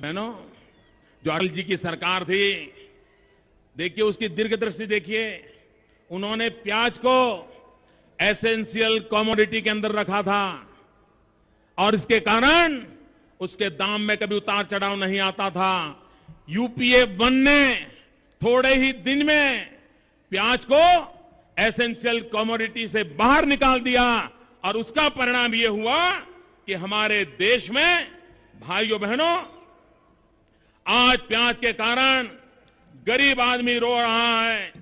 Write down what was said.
बहनों जो अटल जी की सरकार थी देखिए उसकी दीर्घ दृष्टि देखिए उन्होंने प्याज को एसेंशियल कॉमोडिटी के अंदर रखा था और इसके कारण उसके दाम में कभी उतार चढ़ाव नहीं आता था यूपीए वन ने थोड़े ही दिन में प्याज को एसेंशियल कॉमोडिटी से बाहर निकाल दिया और उसका परिणाम यह हुआ कि हमारे देश में भाइयों बहनों आज प्याज के कारण गरीब आदमी रो रहा है